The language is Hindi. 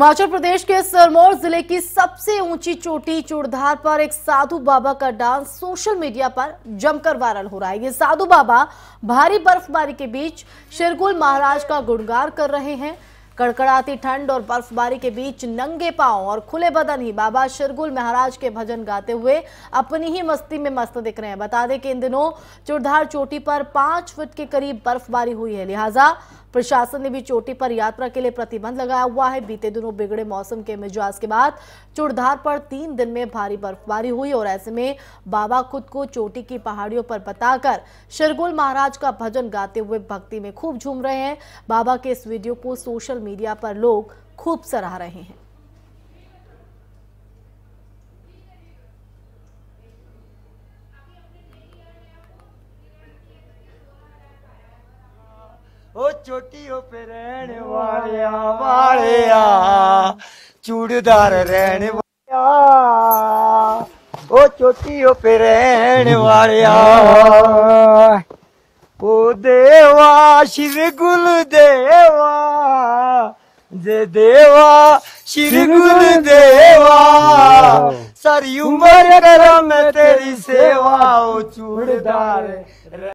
हिमाचल प्रदेश के सिरमौर जिले की सबसे ऊंची चोटी चूड़धार पर एक साधु बाबा का डांस सोशल मीडिया पर जमकर वायरल हो रहा है ये साधु बाबा भारी बर्फबारी के बीच शिरगुल महाराज का गुणगान कर रहे हैं कड़कड़ाती ठंड और बर्फबारी के बीच नंगे पांव और खुले बदन ही बाबा शिरगुल महाराज के भजन गाते हुए अपनी ही मस्ती में मस्त दिख रहे हैं बता दें कि इन दिनों चुड़धार चोटी पर पांच फुट के करीब बर्फबारी हुई है लिहाजा प्रशासन ने भी चोटी पर यात्रा के लिए प्रतिबंध लगाया हुआ है बीते दिनों बिगड़े मौसम के मिजाज के बाद चुड़धार पर तीन दिन में भारी बर्फबारी हुई और ऐसे में बाबा खुद को चोटी की पहाड़ियों पर बताकर शिरगुल महाराज का भजन गाते हुए भक्ति में खूब झूम रहे हैं बाबा के इस वीडियो को सोशल मीडिया पर लोग खूब सराह रहे हैं ਓ ਚੋਟੀ ਓ ਪੇ ਰਹਿਣ ਵਾਲਿਆ ਵਾਲਿਆ ਚੂੜਦਾਰ ਰਹਿਣ ਵਾਲਿਆ ਓ ਚੋਟੀ ਓ ਪੇ ਰਹਿਣ ਵਾਲਿਆ ਓ ਦੇਵਾ ਸ਼ਿਵ ਗੁਲ ਦੇਵਾ जे देवा श्री गुरु देवा सारी उम्र करा मैं तेरी सेवा ओ चूड़दार